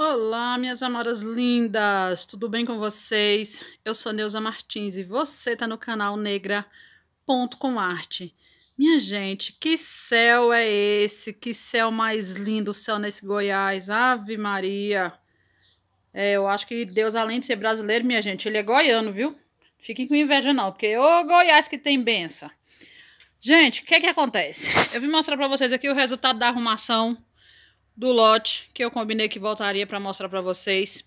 Olá, minhas amoras lindas! Tudo bem com vocês? Eu sou Neuza Martins e você está no canal Negra Ponto com Arte. Minha gente, que céu é esse? Que céu mais lindo, o céu nesse Goiás. Ave Maria! É, eu acho que Deus, além de ser brasileiro, minha gente, ele é goiano, viu? Fiquem com inveja não, porque ô Goiás que tem benção. Gente, o que é que acontece? Eu vim mostrar para vocês aqui o resultado da arrumação do lote que eu combinei que voltaria para mostrar para vocês.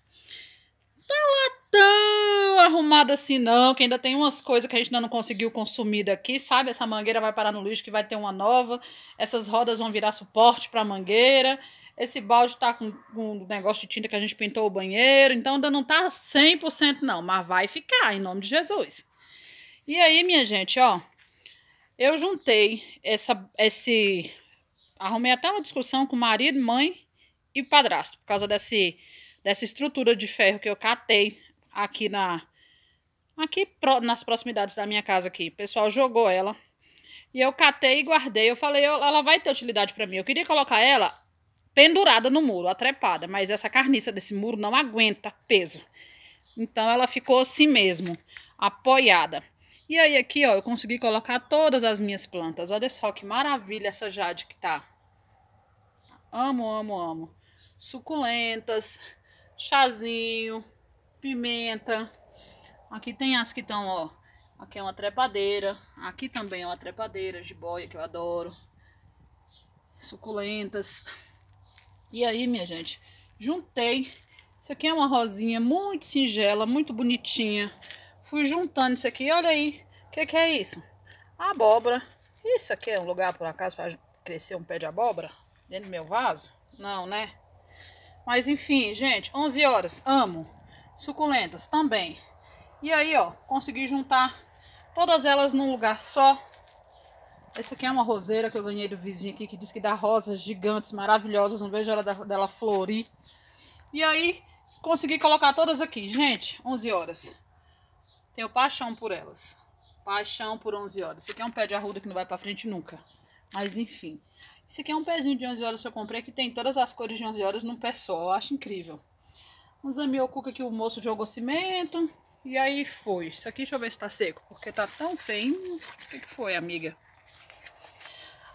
Tá lá tão arrumada assim não, que ainda tem umas coisas que a gente ainda não conseguiu consumir daqui, sabe? Essa mangueira vai parar no lixo que vai ter uma nova, essas rodas vão virar suporte para mangueira, esse balde tá com um negócio de tinta que a gente pintou o banheiro, então ainda não tá 100% não, mas vai ficar, em nome de Jesus. E aí, minha gente, ó, eu juntei essa, esse Arrumei até uma discussão com marido, mãe e padrasto, por causa desse, dessa estrutura de ferro que eu catei aqui na aqui pro, nas proximidades da minha casa aqui. O pessoal jogou ela. E eu catei e guardei. Eu falei, ela vai ter utilidade para mim. Eu queria colocar ela pendurada no muro, atrepada, mas essa carniça desse muro não aguenta peso. Então ela ficou assim mesmo, apoiada. E aí aqui, ó, eu consegui colocar todas as minhas plantas. Olha só que maravilha essa jade que tá. Amo, amo, amo. Suculentas, chazinho, pimenta. Aqui tem as que estão, ó. Aqui é uma trepadeira. Aqui também é uma trepadeira, de boia que eu adoro. Suculentas. E aí, minha gente, juntei. Isso aqui é uma rosinha muito singela, muito bonitinha. Fui juntando isso aqui, olha aí. O que, que é isso? Abóbora. Isso aqui é um lugar, por acaso, para crescer um pé de abóbora? Dentro do meu vaso? Não, né? Mas enfim, gente, 11 horas, amo. Suculentas também. E aí, ó, consegui juntar todas elas num lugar só. Essa aqui é uma roseira que eu ganhei do vizinho aqui, que diz que dá rosas gigantes, maravilhosas. Não vejo a hora dela florir. E aí, consegui colocar todas aqui. Gente, 11 horas. Tenho paixão por elas. Paixão por 11 horas. Esse aqui é um pé de arruda que não vai pra frente nunca. Mas enfim. Esse aqui é um pezinho de 11 horas que eu comprei, que tem todas as cores de 11 horas num pé só. Eu acho incrível. Um zamiocuca que o moço jogou cimento. E aí foi. Isso aqui, deixa eu ver se tá seco, porque tá tão feio. O que, que foi, amiga?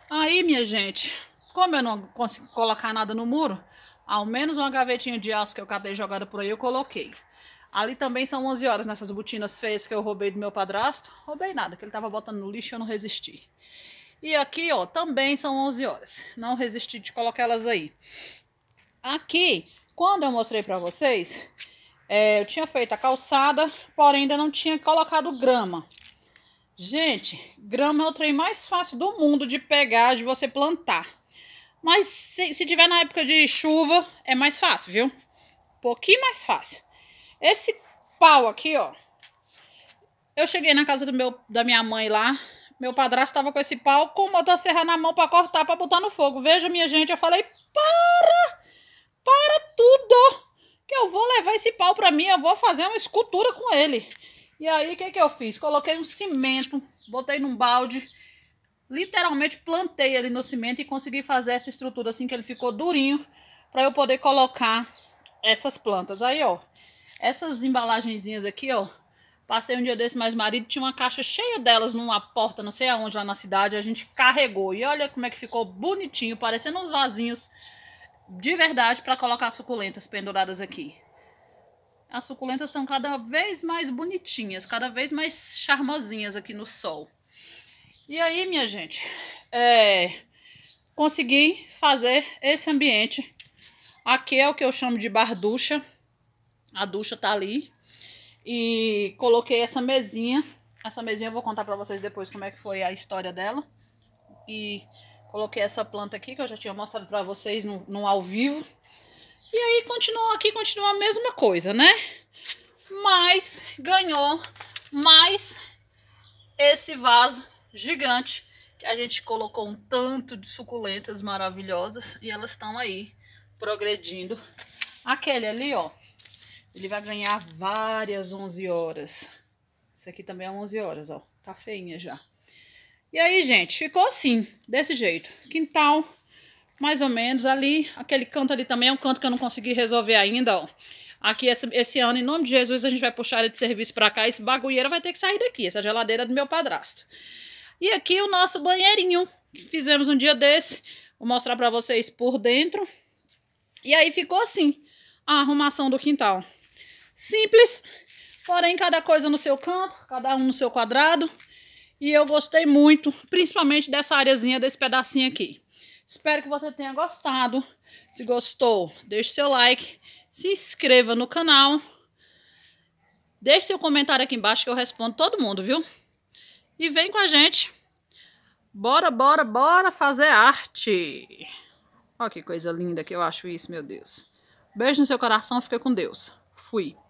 Aí, minha gente, como eu não consigo colocar nada no muro, ao menos uma gavetinha de aço que eu catei jogada por aí, eu coloquei. Ali também são 11 horas nessas botinas feias que eu roubei do meu padrasto. Roubei nada, que ele tava botando no lixo e eu não resisti. E aqui, ó, também são 11 horas. Não resisti de colocar elas aí. Aqui, quando eu mostrei pra vocês, é, eu tinha feito a calçada, porém ainda não tinha colocado grama. Gente, grama é o trem mais fácil do mundo de pegar, de você plantar. Mas se, se tiver na época de chuva, é mais fácil, viu? Um pouquinho mais fácil. Esse pau aqui, ó. Eu cheguei na casa do meu, da minha mãe lá, meu padrasto estava com esse pau com motosserra na mão para cortar, para botar no fogo. Veja, minha gente, eu falei: para! Para tudo! Que eu vou levar esse pau para mim, eu vou fazer uma escultura com ele. E aí, o que, que eu fiz? Coloquei um cimento, botei num balde, literalmente plantei ele no cimento e consegui fazer essa estrutura assim que ele ficou durinho para eu poder colocar essas plantas. Aí, ó, essas embalagenzinhas aqui, ó, Passei um dia desse, mas marido tinha uma caixa cheia delas numa porta, não sei aonde, lá na cidade. A gente carregou. E olha como é que ficou bonitinho, parecendo uns vasinhos de verdade para colocar suculentas penduradas aqui. As suculentas estão cada vez mais bonitinhas, cada vez mais charmosinhas aqui no sol. E aí, minha gente, é, consegui fazer esse ambiente. Aqui é o que eu chamo de barducha. A ducha tá ali, e coloquei essa mesinha. Essa mesinha eu vou contar pra vocês depois como é que foi a história dela. E coloquei essa planta aqui que eu já tinha mostrado pra vocês no, no ao vivo. E aí continuou aqui, continua a mesma coisa, né? Mas ganhou mais esse vaso gigante que a gente colocou um tanto de suculentas maravilhosas e elas estão aí progredindo. Aquele ali, ó, ele vai ganhar várias 11 horas. Isso aqui também é 11 horas, ó. Tá feinha já. E aí, gente, ficou assim, desse jeito. Quintal, mais ou menos, ali. Aquele canto ali também é um canto que eu não consegui resolver ainda, ó. Aqui, esse, esse ano, em nome de Jesus, a gente vai puxar ele de serviço pra cá. Esse bagulheiro vai ter que sair daqui, essa geladeira é do meu padrasto. E aqui o nosso banheirinho, que fizemos um dia desse. Vou mostrar pra vocês por dentro. E aí ficou assim, a arrumação do quintal. Simples, porém cada coisa no seu canto, cada um no seu quadrado. E eu gostei muito, principalmente dessa areazinha, desse pedacinho aqui. Espero que você tenha gostado. Se gostou, deixe seu like, se inscreva no canal. Deixe seu comentário aqui embaixo que eu respondo todo mundo, viu? E vem com a gente. Bora, bora, bora fazer arte. Olha que coisa linda que eu acho isso, meu Deus. Beijo no seu coração, fica com Deus. Fui.